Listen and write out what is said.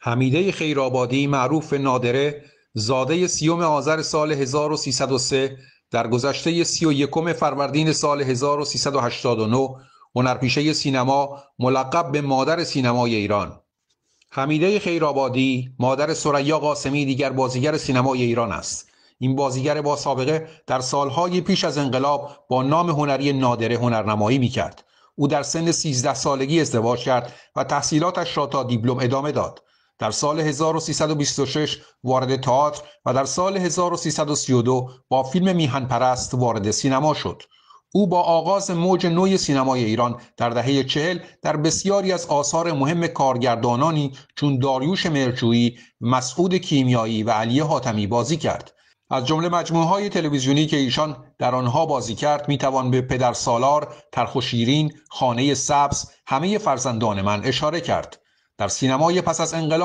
حمیده خیرآبادی معروف نادره زاده سیوم آذر سال 1303 در گذشته 31 فروردین سال 1389 هنرپیشه سینما ملقب به مادر سینمای ایران حمیده خیرآبادی مادر سریا قاسمی دیگر بازیگر سینمای ایران است این بازیگر با سابقه در سالهای پیش از انقلاب با نام هنری نادره هنرنمایی کرد او در سن 13 سالگی ازدواج کرد و تحصیلاتش را تا دیپلم ادامه داد در سال 1326 وارد تئاتر و در سال 1332 با فیلم میهن پرست وارد سینما شد. او با آغاز موج نوی سینمای ایران در دهه چهل در بسیاری از آثار مهم کارگردانانی چون داریوش مرجویی، مسعود کیمیایی و علی حاتمی بازی کرد. از جمله مجموعه های تلویزیونی که ایشان در آنها بازی کرد میتوان به پدر سالار، ترخوشیرین، خانه سبز، همه فرزندان من اشاره کرد. در سینمای پس از انقلاب